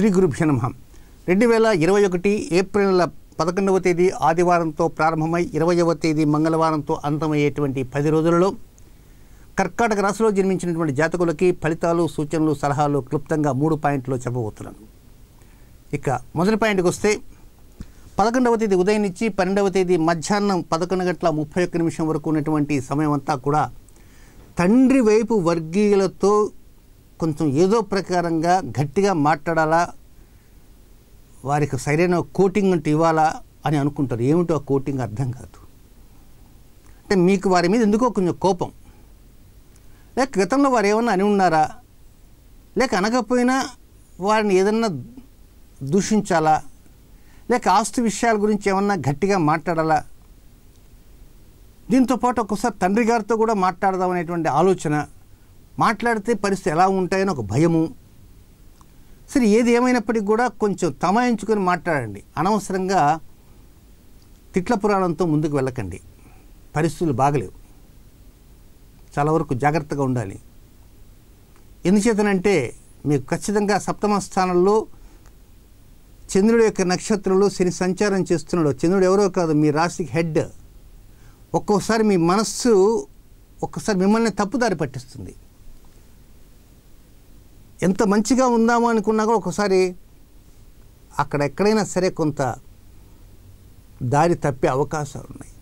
శ్రీ గురుభ్య నమ రెండు వేల ఇరవై ఒకటి ఏప్రిల్ నెల పదకొండవ తేదీ ఆదివారంతో ప్రారంభమై ఇరవైవ తేదీ మంగళవారంతో అంతమయ్యేటువంటి పది రోజులలో కర్కాటక రాశిలో జన్మించినటువంటి జాతకులకి ఫలితాలు సూచనలు సలహాలు క్లుప్తంగా మూడు పాయింట్లు చెప్పబోతున్నాను ఇక మొదటి పాయింట్కి వస్తే పదకొండవ తేదీ ఉదయం నుంచి పన్నెండవ తేదీ మధ్యాహ్నం పదకొండు గంటల ముప్పై ఒక్క నిమిషం వరకు ఉన్నటువంటి సమయం అంతా కూడా తండ్రి వైపు వర్గీయులతో కొంచెం ఏదో ప్రకారంగా గట్టిగా మాట్లాడాలా వారికి సరైన కోటింగ్ అంటే ఇవ్వాలా అని అనుకుంటారు ఏమిటో ఆ కోటింగ్ అర్థం కాదు అంటే మీకు వారి మీద ఎందుకో కొంచెం కోపం లేక క్రితంలో వారు ఏమన్నా అని ఉన్నారా లేక అనకపోయినా వారిని ఏదన్నా దూషించాలా లేక ఆస్తి విషయాల గురించి ఏమన్నా గట్టిగా మాట్లాడాలా దీంతోపాటు ఒకసారి తండ్రి గారితో కూడా మాట్లాడదాం అనేటువంటి ఆలోచన మాట్లాడితే పరిస్థితి ఎలా ఉంటాయని ఒక భయము సరే ఏది ఏమైనప్పటికీ కూడా కొంచెం తమాయించుకొని మాట్లాడండి అనవసరంగా తిట్ల పురాణంతో ముందుకు వెళ్ళకండి పరిస్థితులు బాగలేవు చాలా వరకు జాగ్రత్తగా ఉండాలి ఎందుచేతనంటే మీకు ఖచ్చితంగా సప్తమ స్థానంలో చంద్రుడి యొక్క నక్షత్రంలో శని సంచారం చేస్తున్నాడు చంద్రుడు ఎవరో కాదు మీ రాశికి హెడ్ ఒక్కోసారి మీ మనస్సు ఒక్కసారి మిమ్మల్ని తప్పుదారి పట్టిస్తుంది ఎంత మంచిగా ఉందాము అనుకున్నా కూడా ఒకసారి అక్కడ ఎక్కడైనా సరే కొంత దారి తప్పే అవకాశాలు ఉన్నాయి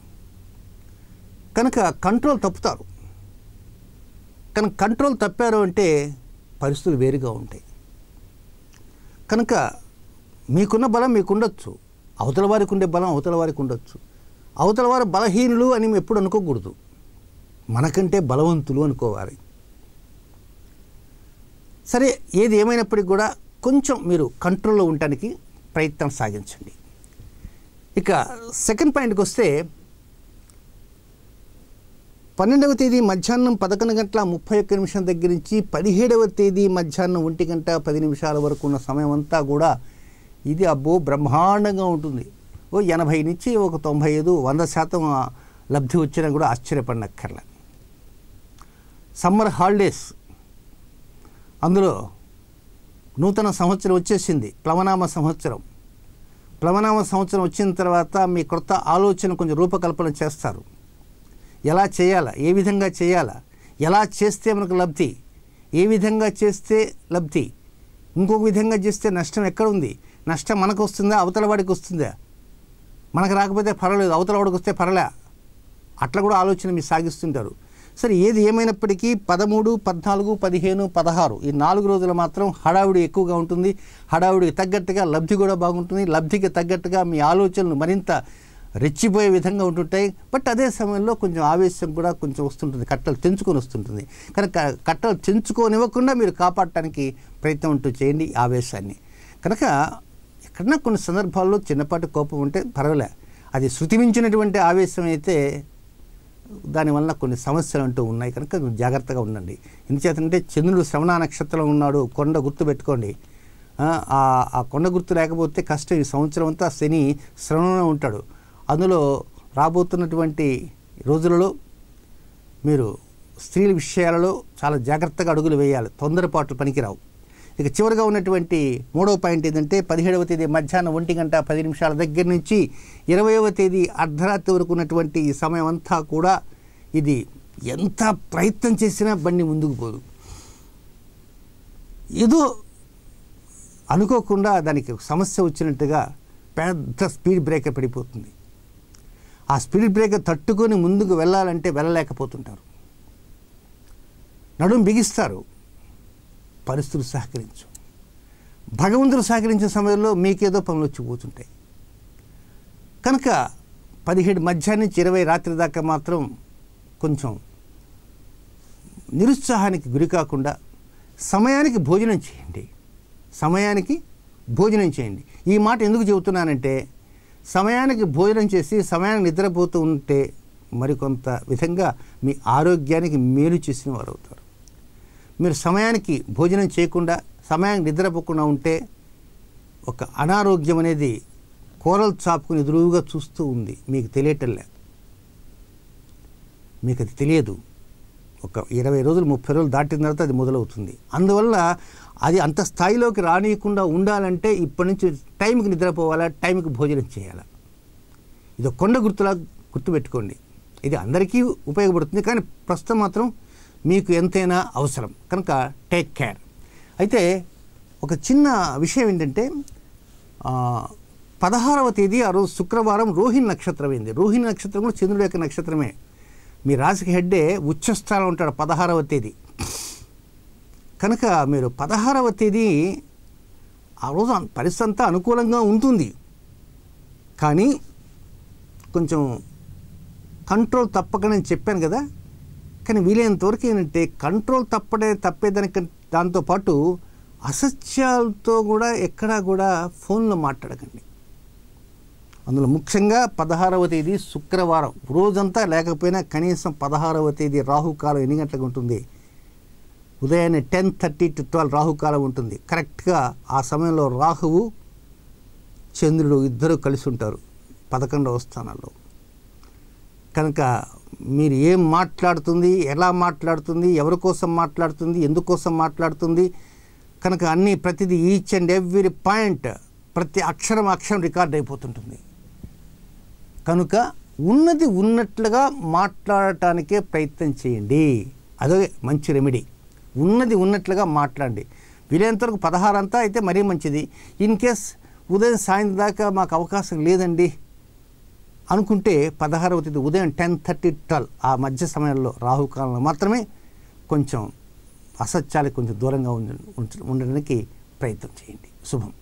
కనుక కంట్రోల్ తప్పుతారు కనుక కంట్రోల్ తప్పారు అంటే పరిస్థితులు వేరుగా ఉంటాయి కనుక మీకున్న బలం మీకు ఉండొచ్చు అవతల వారికి ఉండే బలం అవతల వారికి ఉండొచ్చు అవతల వారు బలహీనులు అని ఎప్పుడు అనుకోకూడదు మనకంటే బలవంతులు అనుకోవాలి సరే ఏది ఏమైనప్పటికీ కూడా కొంచెం మీరు కంట్రోల్లో ఉండటానికి ప్రయత్నం సాగించండి ఇక సెకండ్ పాయింట్కి వస్తే పన్నెండవ తేదీ మధ్యాహ్నం పదకొండు గంటల ముప్పై ఒక్క నిమిషం దగ్గర నుంచి పదిహేడవ తేదీ మధ్యాహ్నం ఒంటి గంట పది నిమిషాల వరకు ఉన్న సమయం అంతా కూడా ఇది అబ్బో బ్రహ్మాండంగా ఉంటుంది ఓ ఎనభై నుంచి ఒక తొంభై ఐదు వంద శాతం లబ్ధి వచ్చినా కూడా ఆశ్చర్యపడినక్కర్లా సమ్మర్ హాలిడేస్ అందులో నూతన సంవత్సరం వచ్చేసింది ప్లవనామ సంవత్సరం ప్లవనామ సంవత్సరం వచ్చిన తర్వాత మీ కొత్త ఆలోచన కొంచెం రూపకల్పన చేస్తారు ఎలా చేయాలా ఏ విధంగా చేయాలా ఎలా చేస్తే మనకు లబ్ధి ఏ విధంగా చేస్తే లబ్ధి ఇంకొక విధంగా చేస్తే నష్టం ఎక్కడ ఉంది నష్టం మనకు వస్తుందా అవతల వాడికి వస్తుందా మనకు రాకపోతే పర్వాలేదు అవతల వాడికి వస్తే పర్లే అట్లా కూడా ఆలోచన మీరు సాగిస్తుంటారు సరే ఏది ఏమైనప్పటికీ పదమూడు పద్నాలుగు పదిహేను పదహారు ఈ నాలుగు రోజులు మాత్రం హడావుడి ఎక్కువగా ఉంటుంది హడావుడికి తగ్గట్టుగా లబ్ధి కూడా బాగుంటుంది లబ్ధికి తగ్గట్టుగా మీ ఆలోచనలు మరింత రెచ్చిపోయే విధంగా ఉంటుంటాయి బట్ అదే సమయంలో కొంచెం ఆవేశం కూడా కొంచెం వస్తుంటుంది కట్టలు తెంచుకొని వస్తుంటుంది కనుక కట్టలు తెంచుకోనివ్వకుండా మీరు కాపాడటానికి ప్రయత్నం ఉంటూ చేయండి ఆవేశాన్ని కనుక ఎక్కడన్నా కొన్ని సందర్భాల్లో చిన్నపాటి కోపం ఉంటే పర్వాలే అది శృతిమించినటువంటి ఆవేశం అయితే దానివల్ల కొన్ని సమస్యలు అంటూ ఉన్నాయి కనుక జాగ్రత్తగా ఉండండి ఎందుచేతంటే చంద్రుడు శ్రవణ నక్షత్రం ఉన్నాడు కొండ గుర్తు పెట్టుకోండి ఆ కొండ గుర్తు లేకపోతే కష్టం ఈ సంవత్సరం అంతా శని శ్రవణంలో ఉంటాడు అందులో రాబోతున్నటువంటి రోజులలో మీరు స్త్రీల విషయాలలో చాలా జాగ్రత్తగా అడుగులు వేయాలి తొందరపాట్లు పనికిరావు ఇక చివరిగా ఉన్నటువంటి మూడవ పాయింట్ ఏంటంటే పదిహేడవ తేదీ మధ్యాహ్నం ఒంటి గంట పది నిమిషాల దగ్గర నుంచి ఇరవైవ తేదీ అర్ధరాత్రి వరకు ఉన్నటువంటి సమయం అంతా కూడా ఇది ఎంత ప్రయత్నం చేసినా బండి ముందుకు పోదు ఏదో అనుకోకుండా దానికి సమస్య వచ్చినట్టుగా పెద్ద స్పీడ్ బ్రేకర్ పడిపోతుంది ఆ స్పీడ్ బ్రేకర్ తట్టుకొని ముందుకు వెళ్ళాలంటే వెళ్ళలేకపోతుంటారు నడుము బిగిస్తారు పరిస్థితులు సహకరించు భగవంతుడు సహకరించే సమయంలో మీకేదో పనులు వచ్చి పోతుంటాయి కనుక పదిహేడు మధ్యాహ్నం నుంచి ఇరవై రాత్రి దాకా మాత్రం కొంచెం నిరుత్సాహానికి గురి కాకుండా సమయానికి భోజనం చేయండి సమయానికి భోజనం చేయండి ఈ మాట ఎందుకు చెబుతున్నానంటే సమయానికి భోజనం చేసి సమయానికి నిద్రపోతూ ఉంటే మరికొంత విధంగా మీ ఆరోగ్యానికి మేలు చేసిన వారు అవుతారు మీరు సమయానికి భోజనం చేయకుండా సమయానికి నిద్రపోకుండా ఉంటే ఒక అనారోగ్యం అనేది కూరలు చాపుకుని ఎదురుగా చూస్తూ ఉంది మీకు లేదు మీకు అది తెలియదు ఒక ఇరవై రోజులు ముప్పై రోజులు దాటిన తర్వాత అది మొదలవుతుంది అందువల్ల అది అంత స్థాయిలోకి రానియకుండా ఉండాలంటే ఇప్పటి నుంచి టైంకి నిద్రపోవాలా టైంకి భోజనం చేయాలా ఇది కొండ గుర్తులా గుర్తుపెట్టుకోండి ఇది అందరికీ ఉపయోగపడుతుంది కానీ ప్రస్తుతం మాత్రం మీకు ఎంతైనా అవసరం కనుక టేక్ కేర్ అయితే ఒక చిన్న విషయం ఏంటంటే పదహారవ తేదీ ఆ రోజు శుక్రవారం రోహిణి నక్షత్రం అయింది రోహిణి నక్షత్రం కూడా చంద్రుడి యొక్క నక్షత్రమే మీ రాశికి హెడ్డే ఉచ్చస్థానం ఉంటాడు పదహారవ తేదీ కనుక మీరు పదహారవ తేదీ ఆ రోజు పరిస్థితి అంతా అనుకూలంగా ఉంటుంది కానీ కొంచెం కంట్రోల్ నేను చెప్పాను కదా కానీ వీలైనంత వరకు ఏంటంటే కంట్రోల్ తప్పడే తప్పేదానికి దాంతోపాటు అసత్యాలతో కూడా ఎక్కడా కూడా ఫోన్లో మాట్లాడకండి అందులో ముఖ్యంగా పదహారవ తేదీ శుక్రవారం రోజంతా లేకపోయినా కనీసం పదహారవ తేదీ రాహుకాలం ఎన్ని గంటలకు ఉంటుంది ఉదయాన్నే టెన్ థర్టీ టు ట్వెల్వ్ రాహుకాలం ఉంటుంది కరెక్ట్గా ఆ సమయంలో రాహువు చంద్రుడు ఇద్దరు కలిసి ఉంటారు పదకొండవ స్థానాల్లో కనుక మీరు ఏం మాట్లాడుతుంది ఎలా మాట్లాడుతుంది ఎవరి కోసం మాట్లాడుతుంది ఎందుకోసం మాట్లాడుతుంది కనుక అన్నీ ప్రతిదీ ఈచ్ అండ్ ఎవ్రీ పాయింట్ ప్రతి అక్షరం అక్షరం రికార్డ్ అయిపోతుంటుంది కనుక ఉన్నది ఉన్నట్లుగా మాట్లాడటానికే ప్రయత్నం చేయండి అదే మంచి రెమెడీ ఉన్నది ఉన్నట్లుగా మాట్లాడండి వీలైనంతవరకు పదహారంతా అయితే మరీ మంచిది ఇన్ కేస్ ఉదయం సాయంత్రం దాకా మాకు అవకాశం లేదండి అనుకుంటే పదహారవ తేదీ ఉదయం టెన్ థర్టీ ట్వెల్వ్ ఆ మధ్య సమయంలో రాహుకాలంలో మాత్రమే కొంచెం అసత్యాలకు కొంచెం దూరంగా ఉండడానికి ప్రయత్నం చేయండి శుభం